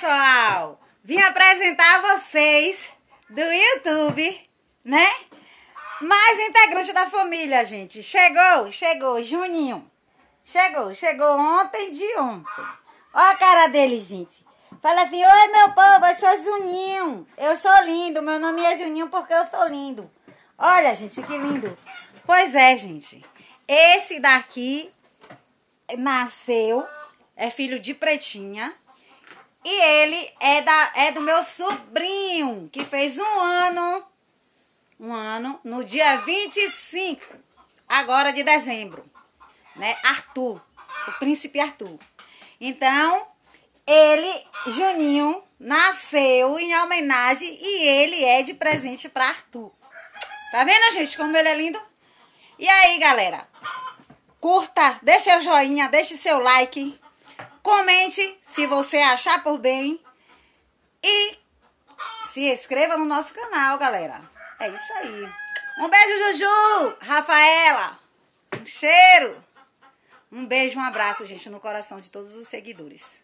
pessoal! Vim apresentar a vocês do YouTube, né? Mais integrante da família, gente. Chegou, chegou, Juninho. Chegou, chegou ontem de ontem. Olha a cara dele, gente. Fala assim: Oi, meu povo, eu sou Juninho. Eu sou lindo. Meu nome é Juninho porque eu sou lindo. Olha, gente, que lindo. Pois é, gente. Esse daqui nasceu, é filho de Pretinha. E ele é, da, é do meu sobrinho, que fez um ano, um ano, no dia 25, agora de dezembro, né? Arthur, o príncipe Arthur. Então, ele, Juninho, nasceu em homenagem e ele é de presente para Arthur. Tá vendo, gente, como ele é lindo? E aí, galera? Curta, dê seu joinha, deixe seu like. Comente se você achar por bem e se inscreva no nosso canal, galera. É isso aí. Um beijo, Juju, Rafaela. Um cheiro. Um beijo, um abraço, gente, no coração de todos os seguidores.